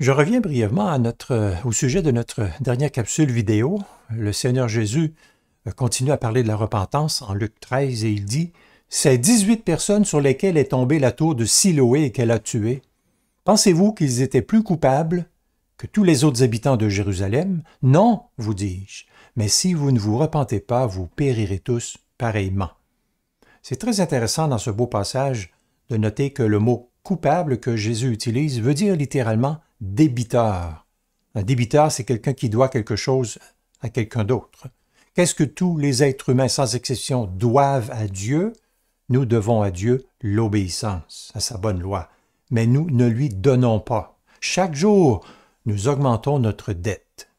Je reviens brièvement au sujet de notre dernière capsule vidéo. Le Seigneur Jésus euh, continue à parler de la repentance en Luc 13 et il dit Ces 18 personnes sur lesquelles est tombée la tour de Siloé et qu'elle a tuée, pensez-vous qu'ils étaient plus coupables que tous les autres habitants de Jérusalem Non, vous dis-je, mais si vous ne vous repentez pas, vous périrez tous pareillement. C'est très intéressant dans ce beau passage de noter que le mot coupable que Jésus utilise veut dire littéralement débiteur. Un débiteur, c'est quelqu'un qui doit quelque chose à quelqu'un d'autre. Qu'est-ce que tous les êtres humains, sans exception, doivent à Dieu Nous devons à Dieu l'obéissance, à sa bonne loi, mais nous ne lui donnons pas. Chaque jour, nous augmentons notre dette.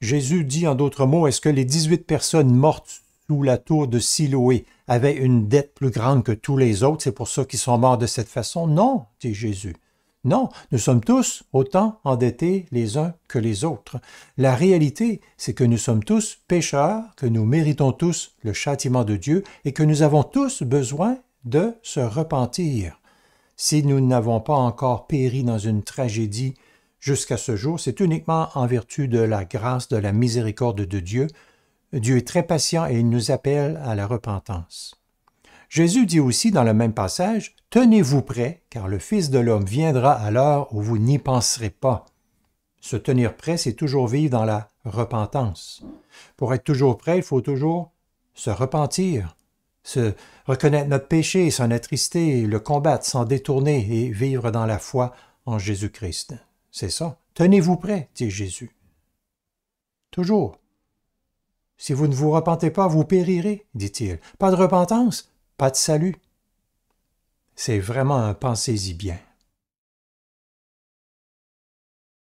Jésus dit en d'autres mots, est-ce que les 18 personnes mortes sous la tour de Siloé avaient une dette plus grande que tous les autres, c'est pour ça qu'ils sont morts de cette façon Non, dit Jésus. Non, nous sommes tous autant endettés les uns que les autres. La réalité, c'est que nous sommes tous pécheurs, que nous méritons tous le châtiment de Dieu et que nous avons tous besoin de se repentir. Si nous n'avons pas encore péri dans une tragédie jusqu'à ce jour, c'est uniquement en vertu de la grâce, de la miséricorde de Dieu. Dieu est très patient et il nous appelle à la repentance. Jésus dit aussi dans le même passage, Tenez-vous prêt, car le Fils de l'homme viendra à l'heure où vous n'y penserez pas. Se tenir prêt, c'est toujours vivre dans la repentance. Pour être toujours prêt, il faut toujours se repentir, se reconnaître notre péché, s'en attrister, le combattre, s'en détourner et vivre dans la foi en Jésus-Christ. C'est ça. Tenez-vous prêt, dit Jésus. Toujours. Si vous ne vous repentez pas, vous périrez, dit-il. Pas de repentance, pas de salut. C'est vraiment un pensez-y bien.